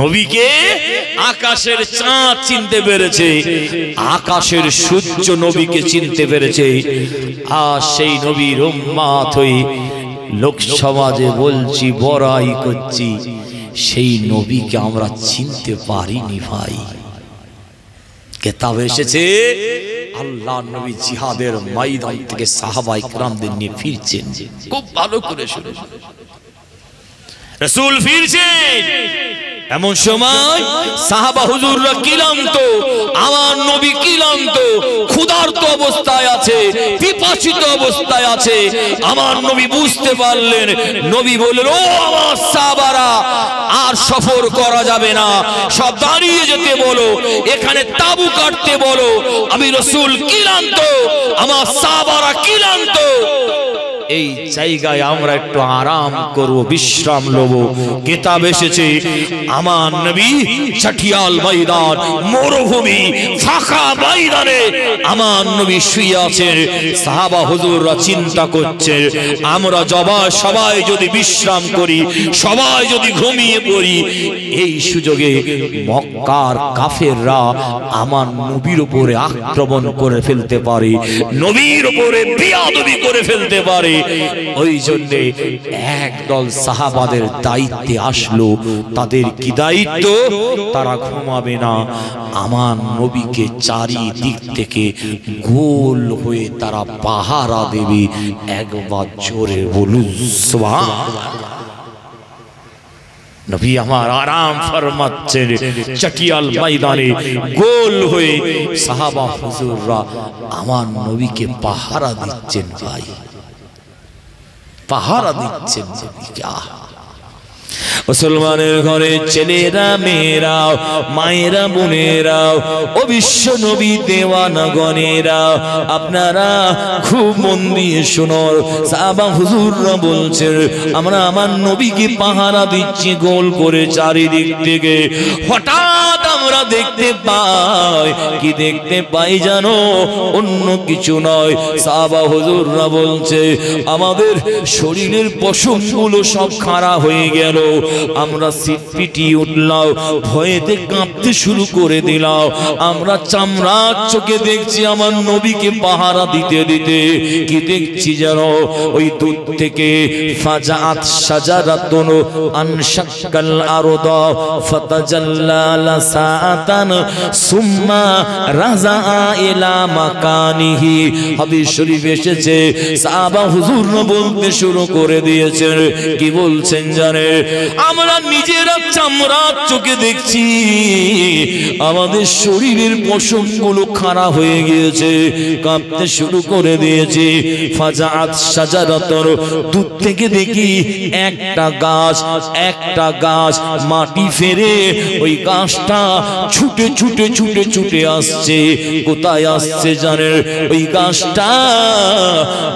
নবীকে আকাশের চাঁদ চিনতে পেরেছে আকাশের সূর্য নবীকে চিনতে পেরেছে আর সেই নবীর উম্মাত হয়ে লোক সমাজে বলছি বড়াই করছি সেই নবীকে আমরা চিনতে পারিনি ভাই কেতাব এসেছে আল্লাহ নবী জিহাদের মাইদান থেকে সাহাবা ইকরামদের নিয়ে ফিরছেন খুব ভালো করে শুনে রসুল ফিরছে এমন সময় সাহাবা হুজুররা কিলান্ত আমার নবী কিলান্ত ক্ষুধার্ত অবস্থায় আছে পিপাসিত অবস্থায় আছে আমার নবী বুঝতে পারলেন নবী বললেন ও আমার সাহাবারা আর সফর করা যাবে না সব দাঁড়িয়ে যেতে বলো এখানে তাবু কাটতে বলো আমি রসুল কিলান্ত আমার সাহাবারা কিলান্ত এই জায়গায় আমরা একটু আরাম করব বিশ্রাম লব কিতাব এসেছে আমার নবী ছাটিয়াল ময়দান মরুভূমি ফাঁকা ময়দানে আমার নবী শুয়ে আছে সাহাবা হুজুররা চিন্তা করছে আমরা জবা সবাই যদি বিশ্রাম করি সবাই যদি ঘুমিয়ে পড়ি এই সুযোগে মক কার কাফেররা আমার নবীর উপরে আক্রমণ করে ফেলতে পারে নবীর উপরে বিয়াদবি করে ফেলতে পারে ওই জন্যে একদল সাহাবাদের দায়িত্বে আসলো তাদের কি দায়িত্ব তারা ঘুমাবে না আমার নবীকে চারিদিক থেকে গোল হয়ে তারা পাহারা দেবে একবার জোরে বলুন সোয়া नबी हमार आराम फरमत चेने चटियाल मैदाने गोल हुए साहबा हुजूर रा आमान नबी के पहाड़ा दिच्छेन भाई पहाड़ा दिच्छेन भाई क्या মুসলমানের ঘরে ছেলেরা মেয়েরাও মায়েরা বোনেরাও ও বিশ্ব নবী দেওয়ানা গণেরা আপনারা খুব মন দিয়ে শোনর সাবা হুজুররা বলছে আমরা আমার নবীকে পাহারা দিচ্ছি গোল করে চারিদিক থেকে হঠাৎ আমরা দেখতে পাই কি দেখতে পাই জানো অন্য কিছু নয় সাবা হুজুররা বলছে আমাদের শরীরের পশমগুলো সব খাড়া হয়ে গেল আমরা সিটপিটি উঠলাম ভয়েতে কাঁপতে শুরু করে দিলাও আমরা চামড়া চোখে দেখছি আমার নবীকে পাহারা দিতে দিতে কি দেখছি যেন ওই দূর থেকে ফাজাত আনশাকাল সুম্মা রাজা মাকানিহি শরীফ এসেছে হুজুর বলতে শুরু করে দিয়েছেন কি বলছেন জানে আমরা নিজেরা চামড়া চোখে দেখছি আমাদের শরীরের গুলো খাড়া হয়ে গিয়েছে কাঁপতে শুরু করে দিয়েছে ফাজাত সাজারাতর দূর থেকে দেখি একটা গাছ একটা গাছ মাটি ফেরে ওই গাছটা ছুটে ছুটে ছুটে ছুটে আসছে কোথায় আসছে জানেন ওই গাছটা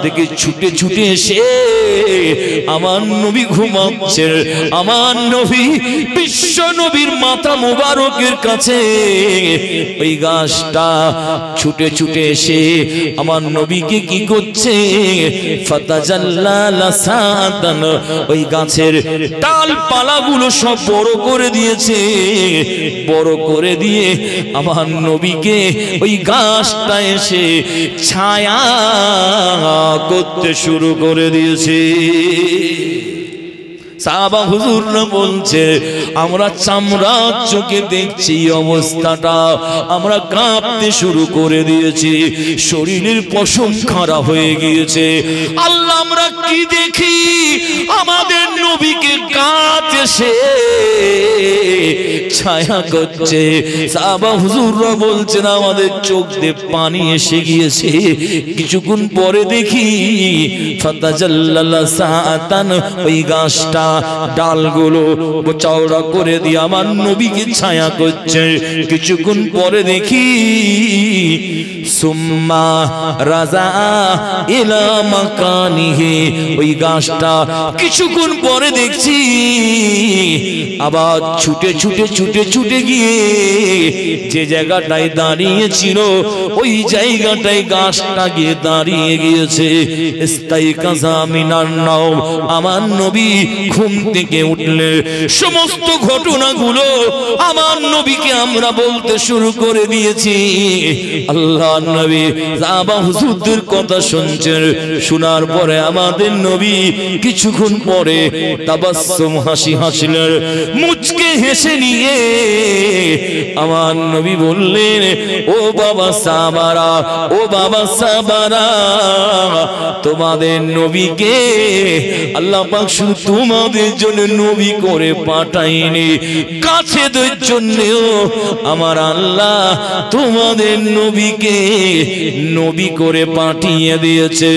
দেখে ছুটে ছুটে এসে আমার নবী ঘুমাচ্ছে আমার মহান নবী বিশ্ব নবীর মাথা মুবারকের কাছে ওই গাছটা ছুটে ছুটে এসে আমার নবীকে কি করছে ওই গাছের ডাল পালাগুলো সব বড় করে দিয়েছে বড় করে দিয়ে আমার নবীকে ওই গাছটা এসে ছায়া করতে শুরু করে দিয়েছে সাহাবা হুজুররা বলছে আমরা চামড়া চোখে দেখছি অবস্থাটা আমরা কাঁপতে শুরু করে দিয়েছি শরীরের পশম খাড়া হয়ে গিয়েছে আল্লাহ আমরা কি দেখি আমাদের নবীকে কাঁচ সে ছায়া করছে সাহাবা হুজুররা বলছেন আমাদের চোখ দিয়ে পানি এসে গিয়েছে কিছুক্ষণ পরে দেখি ফাতাজাল্লাল্লা সাআতান ওই গাছটা ডালগুলো চওড়া করে দিয়ে আমার নবীকে ছায়া করছে কিছুক্ষণ পরে দেখি সুম্মা রাজা এলা মাকানিহে ওই গাছটা কিছুক্ষণ পরে দেখছি আবার ছুটে ছুটে ছুটে ছুটে গিয়ে যে জায়গাটায় দাঁড়িয়েছিল ওই জায়গাটায় গাছটা গিয়ে দাঁড়িয়ে গিয়েছে আমার নবী ঘুম থেকে উঠলে সমস্ত ঘটনাগুলো আমার নবীকে আমরা বলতে শুরু করে দিয়েছি আল্লাহ নবী রাবা হুজুরদের কথা শুনছেন শোনার পরে আমাদের নবী কিছুক্ষণ পরে তাবাসসুম হাসি হাসিলেন মুচকে হেসে নিয়ে আমার নবী বললেন ও বাবা সাবারা ও বাবা সাবারা তোমাদের নবীকে আল্লাহ পাক শুধু তোমার আমাদের জন্য নবী করে পাঠাইনি কাছেদের জন্য আমার আল্লাহ তোমাদের নবীকে নবী করে পাঠিয়ে দিয়েছে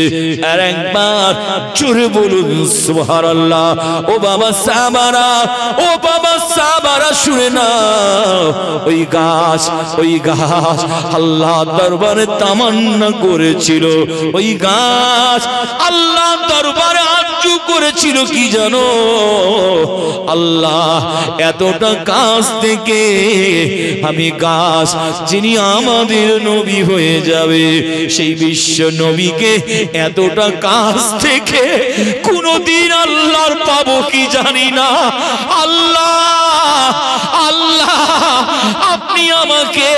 আর একবার জোরে বলুন সোহার আল্লাহ ও বাবা সাবারা ও বাবা সাবারা শুনে না ওই গাছ ওই গাছ আল্লাহ দরবারে তামান্না করেছিল ওই গাছ আল্লাহ দরবারে আজ্জু করেছিল কি জানো আল্লাহ এতটা কাজ থেকে আমি গাছ যিনি আমাদের নবী হয়ে যাবে সেই বিশ্ব নবীকে এতটা কাজ থেকে কোনদিন আল্লাহর পাব কি জানি না আল্লাহ আল্লাহ আপনি আমাকে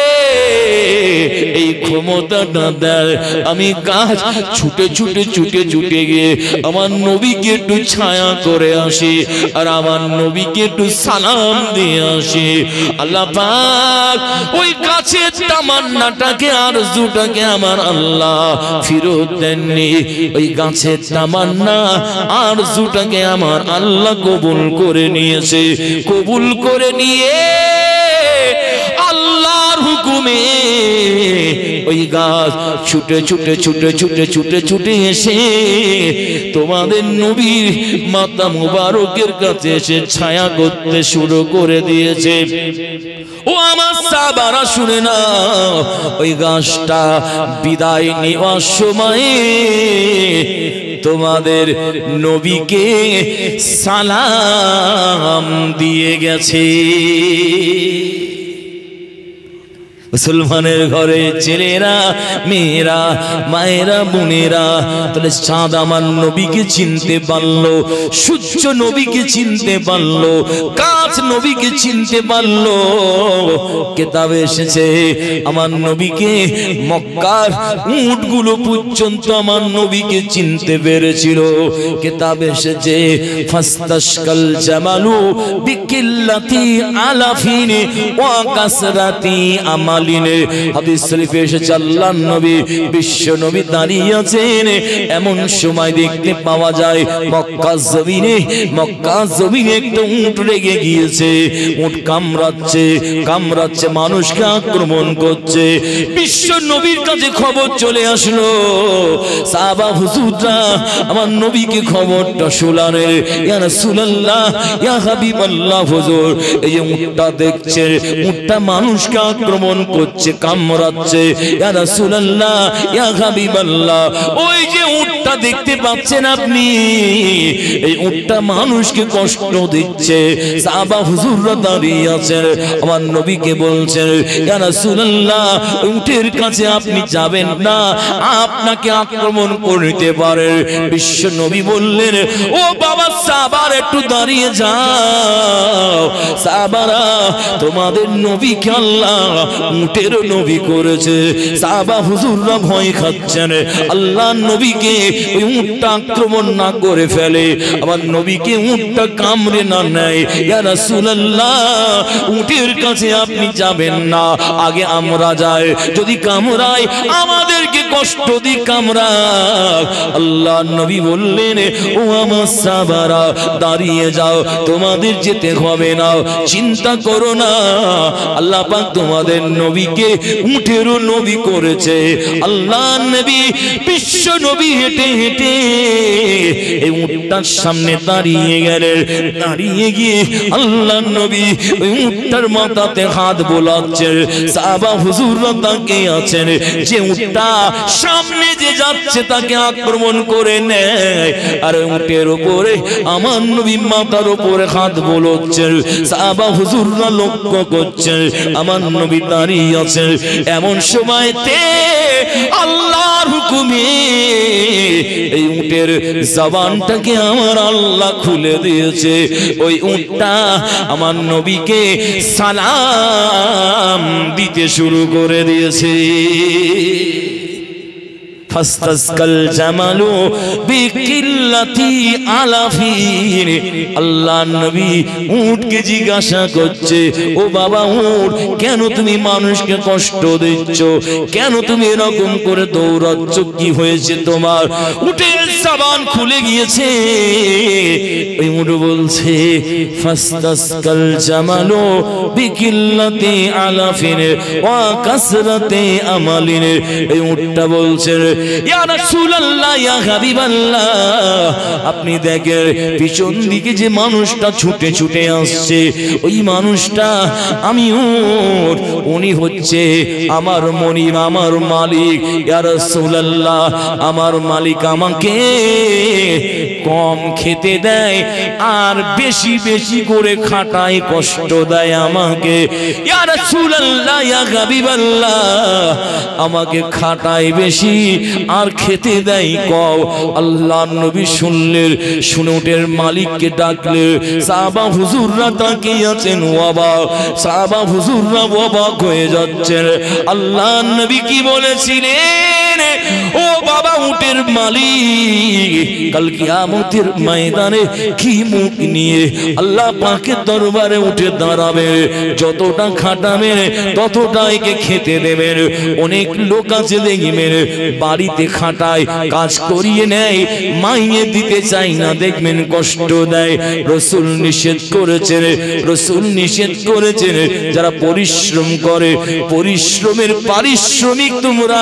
এই ক্ষমতাটা দেয় আমি কাজ ছুটে ছুটে ছুটে ছুটে গিয়ে আমার নবীকে একটু ছায়া করে আসি আর আমার নবীকে একটু সালাম দিয়ে আসি আল্লাহ ওই কাছে তামান্নাটাকে আর জুটাকে আমার আল্লাহ ফিরত দেননি ওই গাছে তামান্না আর জুটাকে আমার আল্লাহ কবুল করে নিয়েছে কবুল করে নিয়ে মাধ্যমে ওই গাছ ছুটে ছুটে ছুটে ছুটে ছুটে ছুটে এসে তোমাদের নবীর মাতা মুবারকের কাছে এসে ছায়া করতে শুরু করে দিয়েছে ও আমার সাবারা শুনে না ওই গাছটা বিদায় নেওয়ার সময়ে তোমাদের নবীকে সালাম দিয়ে গেছে মুসলমানের ঘরে ছেলেরা মেয়েরা মায়েরা বোনেরা তাহলে চাঁদ আমার নবীকে চিনতে পারলো সূর্য নবীকে চিনতে পারলো কাজ নবীকে চিনতে পারলো কেতাবে এসেছে আমার নবীকে মক্কার উটগুলো পর্যন্ত আমার নবীকে চিনতে পেরেছিল কেতাব এসেছে ফাস্তাসকাল জামালু বিকিল্লাতি আলাফিনে ওয়াকাসরাতি আমাল হালিনে হাদিস শরীফে এসেছে আল্লাহ নবী বিশ্ব নবী দাঁড়িয়ে আছেন এমন সময় দেখতে পাওয়া যায় মক্কা জমিনে মক্কা জমিনে একটা উঁট রেগে গিয়েছে উঁট কামড়াচ্ছে কামড়াচ্ছে মানুষকে আক্রমণ করছে বিশ্ব নবীর কাছে খবর চলে আসলো সাবা হুজুররা আমার নবীকে খবরটা শোলানে ইয়া রাসূলুল্লাহ ইয়া হাবিবাল্লাহ হুজুর এই উঁটটা দেখছে উঁটটা মানুষকে আক্রমণ করছে কামড়াচ্ছে ইয়া রাসূলুল্লাহ ইয়া হাবিবাল্লাহ ওই যে উটটা দেখতে পাচ্ছেন আপনি এই উটটা মানুষকে কষ্ট দিচ্ছে সাহাবা হুজুররা দাঁড়িয়ে আছেন আমার নবীকে বলছেন ইয়া রাসূলুল্লাহ উটের কাছে আপনি যাবেন না আপনাকে আক্রমণ করতে পারে বিশ্ব নবী বললেন ও বাবা সাবার একটু দাঁড়িয়ে যাও সাবারা তোমাদের নবী আল্লাহ উটের নবী করেছে সাহাবা হুজুররা ভয় খাচ্ছেন আল্লাহ নবীকে ওই উঁটটা আক্রমণ না করে ফেলে আবার নবীকে উঁটটা কামড়ে না নেয় ইয়ারা সুলাল্লাহ উটের কাছে আপনি যাবেন না আগে আমরা যাই যদি কামড়ায় আমাদেরকে কষ্ট দি কামরা আল্লাহ নবী বললেন ও আমার সাবারা দাঁড়িয়ে যাও তোমাদের যেতে হবে না চিন্তা করো না আল্লাহ পাক তোমাদের নবীকে উঠেরও নবী করেছে আল্লাহ নবী বিশ্ব নবী হেঁটে হেঁটে এই উঠটার সামনে দাঁড়িয়ে গেলে দাঁড়িয়ে গিয়ে আল্লাহ নবী ওই উঠটার মাথাতে হাত বোলাচ্ছে সাবা হুজুররা তাকে আছেন যে উঠটা সামনে যে যাচ্ছে তাকে আক্রমণ করে নেয় আর উঠের উপরে আমার নবী মাথার উপরে হাত বোলাচ্ছেন সাবা হুজুররা লক্ষ্য করছে আমার নবী দাঁড়িয়ে দাঁড়িয়ে এমন সময়তে আল্লাহর হুকুমে এই উটের জবানটাকে আমার আল্লাহ খুলে দিয়েছে ওই উটটা আমার নবীকে সালাম দিতে শুরু করে দিয়েছে ফাস্তাসকাল জামালু বিকিল্লাতি আলাফিন আল্লাহ নবী উটকে জিজ্ঞাসা করছে ও বাবা উট কেন তুমি মানুষকে কষ্ট দিচ্ছ কেন তুমি এরকম করে দৌড়াচ্ছ কি হয়েছে তোমার উটের সাবান খুলে গিয়েছে ওই উট বলছে ফাস্তাসকাল জামালু বিকিল্লাতি আলাফিন ওয়া কাসরাতি আমালিন এই উটটা বলছে আপনি দেখেন পিছন দিকে যে মানুষটা ছুটে ছুটে আসছে ওই মানুষটা আমি উনি হচ্ছে আমার মনিম আমার মালিক ইয়ারসুল্লাহ আমার মালিক আমাকে কম খেতে দেয় আর বেশি বেশি করে খাটায় কষ্ট দেয় আমাকে ইয়া আমাকে খাটায় বেশি আর খেতে দেয় কও আল্লাহ নবী শুনলেন শুনুটের মালিককে ডাকলে সাহাবা হুজুররা তাকিয়ে আছেন ওয়াবা সাহাবা হুজুররা বাবা হয়ে যাচ্ছেন আল্লাহ নবী কি বলেছিলেন ও বাবা উটের মালিক কাল কিয়ামতের ময়দানে কি মুখ নিয়ে আল্লাহ পাকের দরবারে উঠে দাঁড়াবে যতটা খাটাবে ততটা একে খেতে দেবেন অনেক লোক আছে দেখবেন বাড়ি বাড়িতে খাটায় কাজ করিয়ে নেয় মাইয়ে দিতে চাই না দেখবেন কষ্ট দেয় রসুল নিষেধ করেছে রসুল নিষেধ করেছে যারা পরিশ্রম করে পরিশ্রমের পারিশ্রমিক তোমরা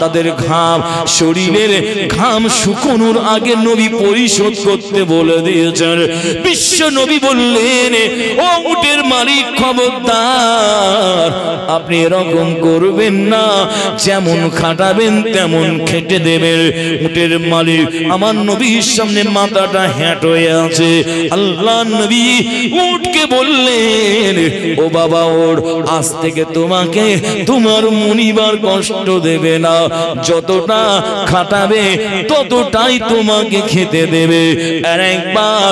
তাদের ঘাম শরীরের ঘাম শুকোনোর আগে নবী পরিশোধ করতে বলে দিয়েছেন বিশ্ব নবী বললেন ও উটের মালিক খবরদার আপনি এরকম করবেন না যেমন খাটাবেন তেমন খেটে দেবেন উটের মালিক আমার নবীর সামনে মাথাটা হ্যাট হয়ে আছে আল্লাহ নবী উটকে বললেন ও বাবা ওর আজ থেকে তোমাকে তোমার মনিবার কষ্ট দেবে না যতটা খাটাবে ততটাই তোমাকে খেতে দেবে আর একবার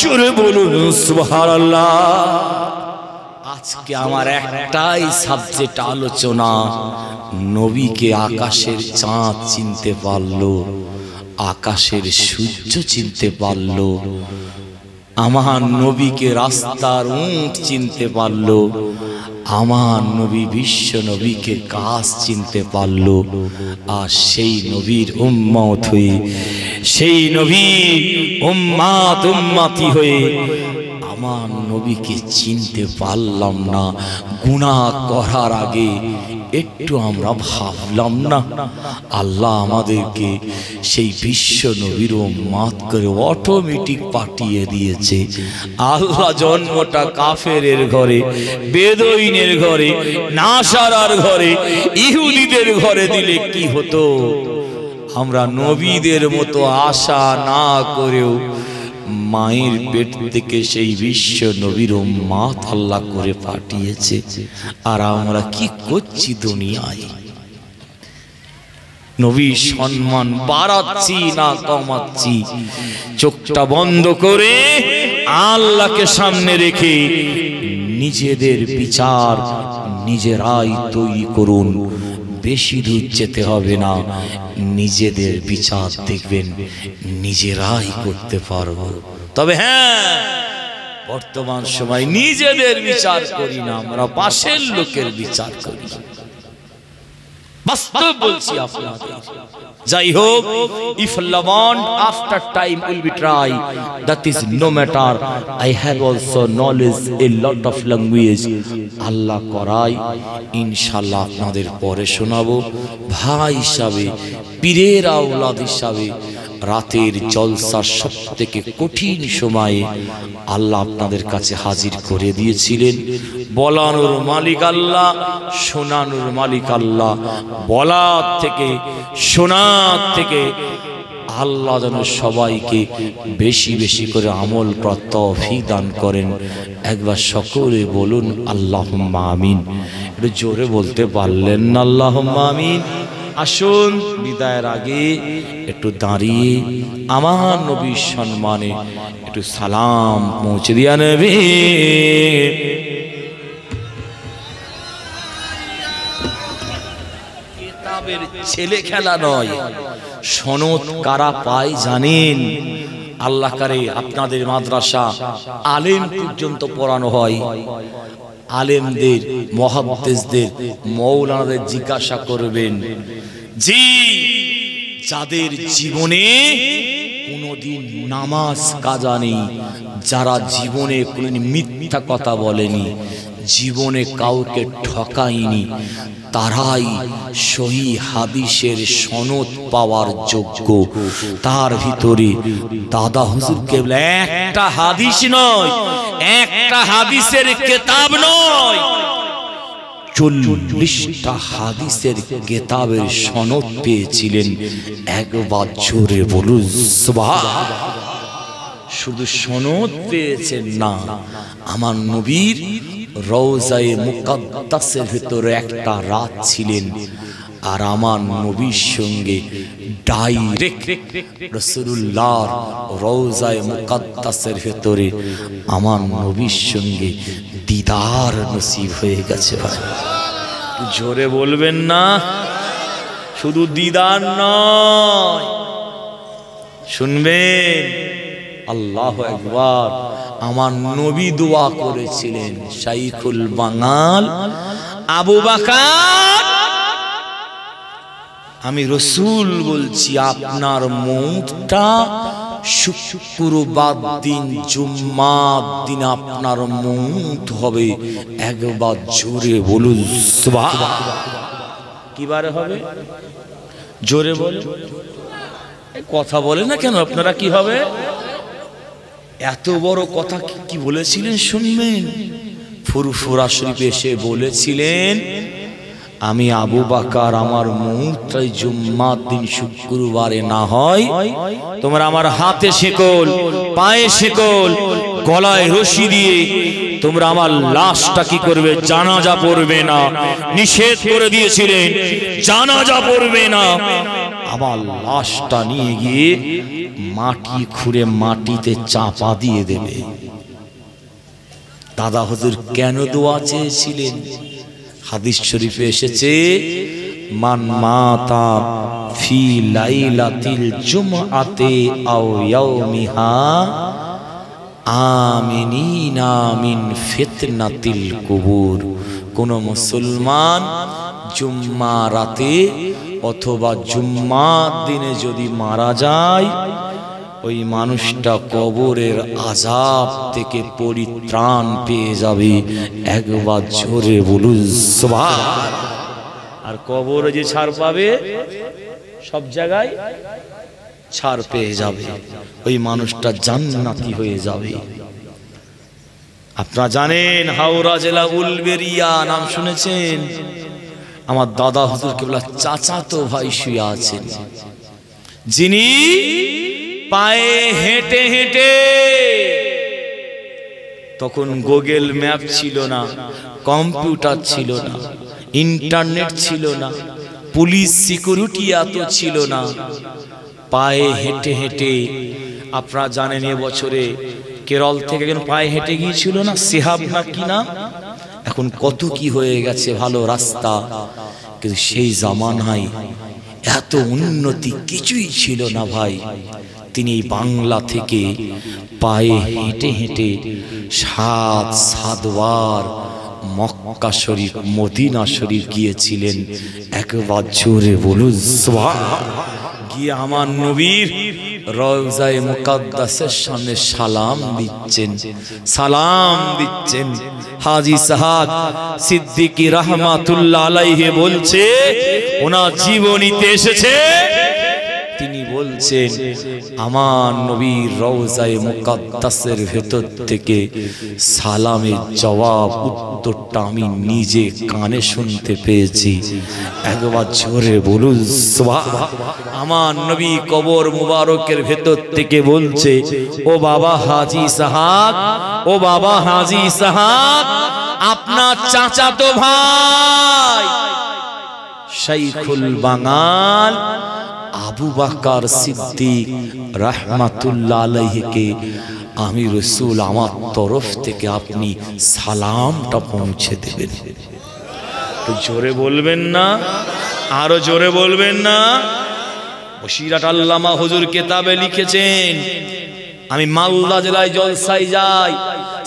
চুরে বলুন সুবহানাল্লাহ আজকে আমার একটাই সাবজেক্ট আলোচনা নবীকে আকাশের চাঁদ চিনতে পারল আকাশের সূর্য চিনতে পারল আমার নবীকে রাস্তার উঁট চিনতে পারল আমার নবী বিশ্ব নবীকে কাজ চিনতে পারল আর সেই নবীর উম্মত হয়ে সেই নবী উম্মাত উম্মাতি হয়ে আমার নবীকে চিনতে পারলাম না গুণা করার আগে একটু আমরা ভাবলাম না আল্লাহ আমাদেরকে সেই বিশ্ব নবীরও মাত করে অটোমেটিক পাঠিয়ে দিয়েছে আল্লাহ জন্মটা কাফেরের ঘরে বেদইনের ঘরে নাসারার ঘরে ইহুদিদের ঘরে দিলে কি হতো আমরা নবীদের মতো আশা না করেও মায়ের পেট থেকে সেই বিশ্ব নবীর মা আল্লাহ করে পাঠিয়েছে আর আমরা কি করছি দুনিয়ায় নবী সম্মান বাড়াচ্ছি না কমাচ্ছি চোখটা বন্ধ করে আল্লাহকে সামনে রেখে নিজেদের বিচার নিজেরাই তৈরি করুন বেশি দূর যেতে হবে না নিজেদের বিচার দেখবেন নিজেরাই করতে পারব তবে হ্যাঁ বর্তমান সময় নিজেদের বিচার করি না আমরা পাশের লোকের বিচার করি না বাস্তব বলছি আপনাদের যাই হোক if relevant after time will be try that is no matter I have also knowledge a lot of language আল্লাহ করাই ইনশাল্লাহ আপনাদের পরে শোনাবো ভাই হিসাবে পীরের আওলাদ হিসাবে রাতের জলসার সব থেকে কঠিন সময়ে আল্লাহ আপনাদের কাছে হাজির করে দিয়েছিলেন বলানোর মালিক আল্লাহ শোনানোর মালিক আল্লাহ বলার থেকে শোনার থেকে আল্লাহ যেন সবাইকে বেশি বেশি করে আমল তৌফিক দান করেন একবার সকলে বলুন আল্লাহ আমিন একটু জোরে বলতে পারলেন না আল্লাহ আমিন আসুন বিদায়ের আগে একটু দাঁড়িয়ে আমার নবীর সম্মানে একটু সালাম পৌঁছে দিয়া নেবে ক্লাবের ছেলে খেলা নয় সনদ কারা পায় জানেন আল্লাহ কারে আপনাদের মাদ্রাসা আলেম পর্যন্ত পড়ানো হয় আলেমদের মহাদেশদের মৌলানাদের জিজ্ঞাসা করবেন জি যাদের জীবনে কোনোদিন নামাজ কাজা নেই যারা জীবনে কোনোদিন মিথ্যা কথা বলেনি জীবনে কাউকে ঠকায়নি তারাই সহি হাদিসের সনদ পাওয়ার যোগ্য তার ভিতরে দাদা হুজুর কেবল একটা হাদিস নয় একটা হাদিসের কেতাব নয় চল্লিশটা হাদিসের কেতাবের সনদ পেয়েছিলেন একবার জোরে বলুন শুধু সনদ পেয়েছেন না আমার নবীর রওজায় মুকাদ্দাসের ভেতরে একটা রাত ছিলেন আর আমার নবীর সঙ্গে ডাইরেক্ট রসুল্লাহর রওজায় মুকাদ্দাসের ভেতরে আমার নবীর সঙ্গে দিদার নসিব হয়ে গেছে ভাই জোরে বলবেন না শুধু দিদার নয় শুনবেন আল্লাহ একবার আমার নবী দোয়া করেছিলেন শাইখুল বাঙাল আবু বাকার আমি রসুল বলছি আপনার মুখটা শুক্রবার দিন জুম্মার দিন আপনার মুখ হবে একবার জোরে বলুন কিবারে হবে জোরে বল কথা বলে না কেন আপনারা কি হবে এত বড় কথা কি বলেছিলেন শুনবেন ফুরফুরা শরীফ এসে বলেছিলেন আমি আবু বাকার আমার মুহূর্তায় জুম্মার দিন শুক্রবারে না হয় তোমরা আমার হাতে শেকল পায়ে শেকল গলায় রশি দিয়ে তোমরা আমার লাশটা কি করবে জানাজা পড়বে না নিষেধ করে দিয়েছিলেন জানাজা পড়বে না আবার লাশটা নিয়ে গিয়ে মাটি খুঁড়ে মাটিতে চাপা দিয়ে দেবে দাদা হজুর কেন দোয়া চেয়েছিলেন হাদিস শরীফে এসেছে মান মাতা ফি লাইলাতিল জুমআতে আও ইয়াউমিহা আমিনিনা মিন ফিতনাতিল কুবুর কোন মুসলমান জুম্মা রাতে অথবা জুম্মার দিনে যদি মারা যায় ওই মানুষটা কবরের আজাব থেকে পরিত্রাণ পেয়ে যাবে একবার জোরে বলুস আর কবরে যে ছাড় পাবে সব জায়গায় ছাড় পেয়ে যাবে ওই মানুষটা জান্নাতি হয়ে যাবে আপনারা জানেন হাওড়া জেলা উলবেরিয়া নাম শুনেছেন আমার দাদা হুজুর কেবলা চাচা তো ভাই শুয়ে আছেন যিনি পায়ে হেঁটে হেঁটে তখন গুগল ম্যাপ ছিল না কম্পিউটার ছিল না ইন্টারনেট ছিল না পুলিশ সিকিউরিটি এত ছিল না পায়ে হেঁটে হেঁটে আপনারা জানেন এ বছরে কেরল থেকে একজন পায়ে হেঁটে গিয়েছিল না সেহাব না কি না এখন কত কি হয়ে গেছে ভালো রাস্তা কিন্তু সেই জামানায় এত উন্নতি কিছুই ছিল না ভাই তিনি বাংলা থেকে পায়ে হেঁটে হেঁটে সাত সাতবার মক্কা শরীফ মদিনা শরীফ গিয়েছিলেন একবার জোরে বলুন গিয়ে আমার নবীর রজায় মুকাদ্দাসের সামনে সালাম দিচ্ছেন সালাম দিচ্ছেন হাজি সাহাদ সিদ্দিকী রাহমাতুল্লাহ আলাইহি বলছে ওনার জীবনীতে এসেছে বলছেন আমার নবীর রওজায় মুকাদ্দাসের ভেতর থেকে সালামের জবাব উত্তরটা আমি নিজে কানে শুনতে পেয়েছি একবার জোরে বলুন আমার নবী কবর মুবারকের ভেতর থেকে বলছে ও বাবা হাজি সাহাব ও বাবা হাজি সাহাব আপনার চাচাতো ভাই শাইখুল বাঙাল আবু বাকার সিদ্দিক রাহমাতুল্লা আলহিকে আমি রসুল আমার তরফ থেকে আপনি সালামটা পৌঁছে দেবেন জোরে বলবেন না আরো জোরে বলবেন না বসিরাট আল্লামা হুজুর কেতাবে লিখেছেন আমি মালদা জেলায় জলসাই যাই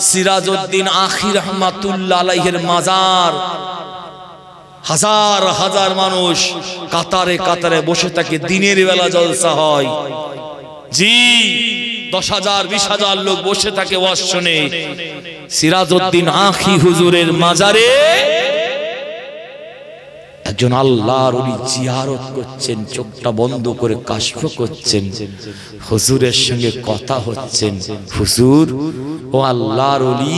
সিরাজউদ্দিন আখির রহমাতুল্লা মাজার হাজার হাজার মানুষ কাতারে কাতারে বসে থাকে দিনের বেলা জলসা হয় জি দশ হাজার বিশ হাজার লোক বসে থাকে ওয়াশনে সিরাজ উদ্দিন আখি হুজুরের মাজারে একজন আল্লাহর উনি জিয়ারত করছেন চোখটা বন্ধ করে কাশ্প করছেন হুজুরের সঙ্গে কথা হচ্ছেন হুজুর ও আল্লাহর উনি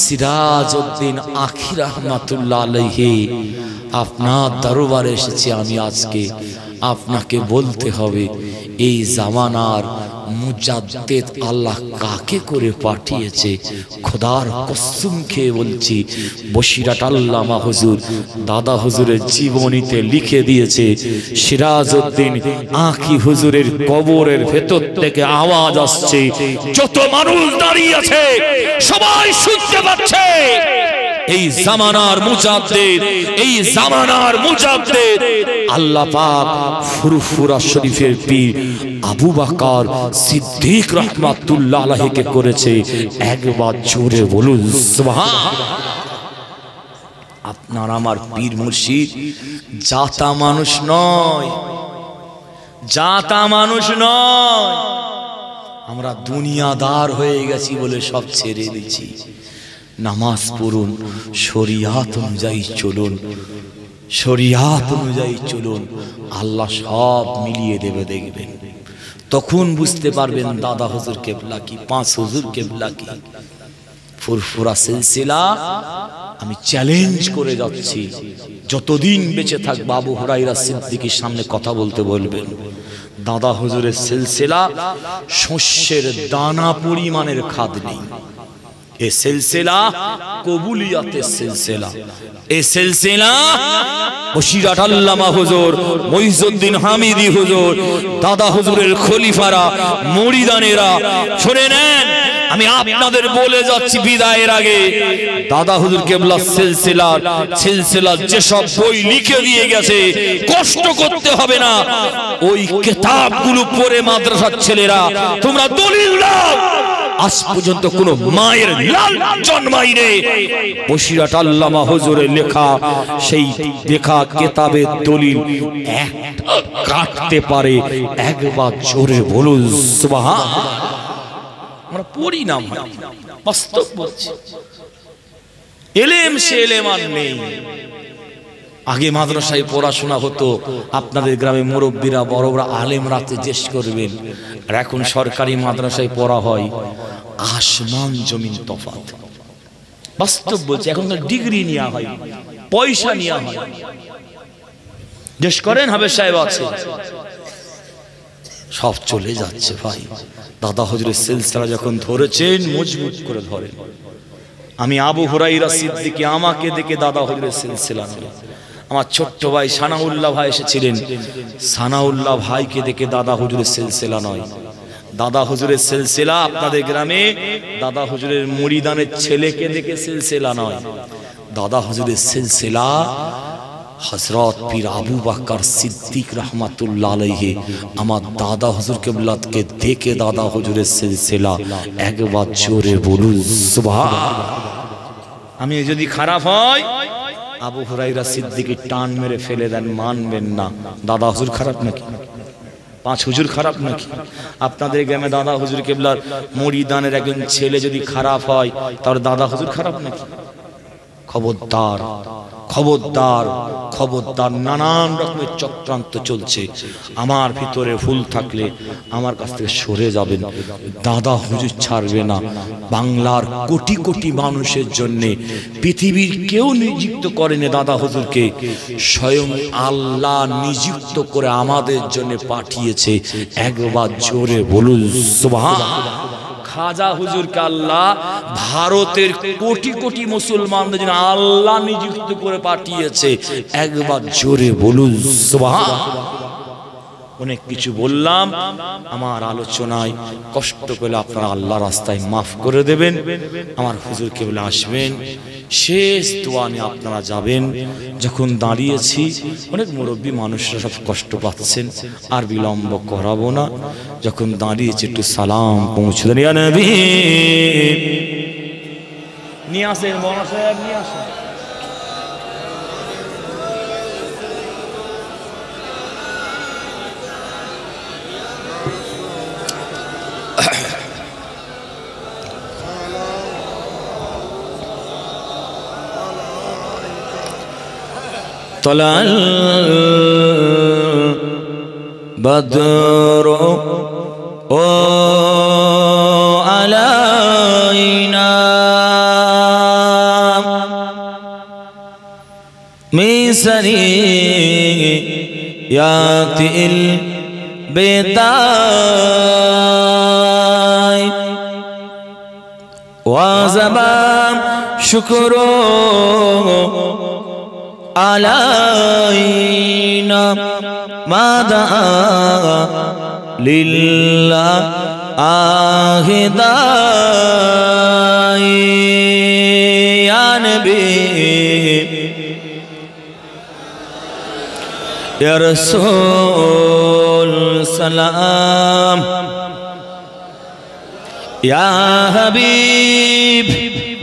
সিরাজ উদ্দিন আখি রহমাতুল্লাহ আলহে আপনার দরবারে এসেছি আমি আজকে আপনাকে বলতে হবে এই জামানার মুজাদ্দেদ আল্লাহ কাকে করে পাঠিয়েছে খোদার কসুম খেয়ে বলছি বসিরাট আল্লামা হুজুর দাদা হুজুরের জীবনীতে লিখে দিয়েছে সিরাজউদ্দিন আঁকি হুজুরের কবরের ভেতর থেকে আওয়াজ আসছে যত মানুষ দাঁড়িয়েছে সবাই শুনতে পাচ্ছে এই জামানার মুজাবদের এই জামানার মুজাবদের আল্লাহ পাক ফুরফুরা শরীফের পীর আবু বকর সিদ্দিক রহমাতুল্লাহ আলাহিকে করেছে একবার জোরে বলুন সুবহান আপনার আমার পীর মুর্শিদ জাতা মানুষ নয় জাতা মানুষ নয় আমরা দুনিয়াদার হয়ে গেছি বলে সব ছেড়ে দিচ্ছি নামাজ পড়ুন শরিয়াত অনুযায়ী চলুন শরিয়াত অনুযায়ী চলুন আল্লাহ সব মিলিয়ে দেবে দেখবেন তখন বুঝতে পারবেন দাদা হজুর কেবলা কি পাঁচ হজুর কেবলা কি ফুরফুরা সিলসিলা আমি চ্যালেঞ্জ করে যাচ্ছি যতদিন বেঁচে থাক বাবু হরাইরা সিদ্দিকির সামনে কথা বলতে বলবেন দাদা হজুরের সিলসিলা শস্যের দানা পরিমাণের খাদ নেই এ সিলসিলা কবুলিয়াতের সিলসিলা এ সিলসিলা বশিরাট আল্লামা হুজুর মহিজুদ্দিন হামিদি হুজুর দাদা হুজুরের খলিফারা মুরিদানেরা শুনে নেন আমি আপনাদের বলে যাচ্ছি বিদায়ের আগে দাদা হুজুর কেবলা সিলসিলার সিলসিলার যেসব বই লিখে দিয়ে গেছে কষ্ট করতে হবে না ওই কেতাবগুলো পড়ে মাদ্রাসার ছেলেরা তোমরা দলিল দাও আজ পর্যন্ত কোনো মায়ের লাল জন্মাই রে বসিরাট আল্লামা হজুরের লেখা সেই লেখা কেতাবের দলিল কাটতে পারে একবার জোরে বলুন সুবহান আমরা পড়ি না বাস্তব বলছি এলেম সে এলেম আর নেই আগে মাদ্রাসায় পড়াশোনা হতো আপনাদের গ্রামে মুরব্বীরা বড় আলেম রাতে জেস করবেন আর এখন সরকারি মাদ্রাসায় পড়া হয় আসমান জমিন তফাত বাস্তব বলছে এখন ডিগ্রি নেওয়া হয় পয়সা নেওয়া হয় জেস করেন হবে সাহেব আছে সব চলে যাচ্ছে ভাই দাদা হজরের সিলসিলা যখন ধরেছেন মজবুত করে ধরেন আমি আবু হরাইরা দিকে আমাকে দেখে দাদা হজরের সিলসিলা নিলাম আমার ছোট্ট ভাই সানাউল্লাহ ভাই এসেছিলেন সানাউল্লাহ ভাইকে দেখে দাদা হুজুরের সিলসিলা নয় দাদা হুজুরের সিলসিলা আপনাদের গ্রামে দাদা হুজুরের মুড়িদানের ছেলেকে দেখে সিলসিলা নয় দাদা হুজুরের সিলসিলা হজরত পীর আবু বাকর সিদ্দিক রহমাতুল্লাহ আলহে আমার দাদা হুজুর কেবলাতকে দেখে দাদা হুজুরের সিলসিলা একবার জোরে বলুন সুভা আমি যদি খারাপ হয় আবু হুরাইরা সিদ্দিকি টান মেরে ফেলে দেন মানবেন না দাদা হুজুর খারাপ নাকি পাঁচ হুজুর খারাপ নাকি আপনাদের গ্রামে দাদা হুজুর কেবলার মরিদানের একজন ছেলে যদি খারাপ হয় তাহলে দাদা হুজুর খারাপ নাকি খবরদার খবরদার খবরদার নানান রকমের চক্রান্ত চলছে আমার ভিতরে ফুল থাকলে আমার কাছ থেকে সরে যাবেন দাদা হুজুর ছাড়বে না বাংলার কোটি কোটি মানুষের জন্যে পৃথিবীর কেউ নিযুক্ত করেনি দাদা হুজুরকে স্বয়ং আল্লাহ নিযুক্ত করে আমাদের জন্য পাঠিয়েছে একবার জোরে বলুন সুবহান খাজা হুজুরকে আল্লাহ ভারতের কোটি কোটি মুসলমানদের জন্য আল্লাহ নিযুক্ত করে পাঠিয়েছে একবার জোরে বলুন অনেক কিছু বললাম আমার আলোচনায় কষ্ট পেলে আপনারা আল্লাহ রাস্তায় মাফ করে দেবেন আমার হুজুর কেবলে আসবেন শেষ দোয়ানে আপনারা যাবেন যখন দাঁড়িয়েছি অনেক মুরব্বী মানুষরা সব কষ্ট পাচ্ছেন আর বিলম্ব করাবো না যখন দাঁড়িয়েছি একটু সালাম পৌঁছে দেন নিয়ে আসেন মহাশয় নিয়ে আসেন طلع البدر علينا من سريات البيت وزبا شكره علينا ما دعا لله هداية يا نبي يا رسول سلام يا حبيب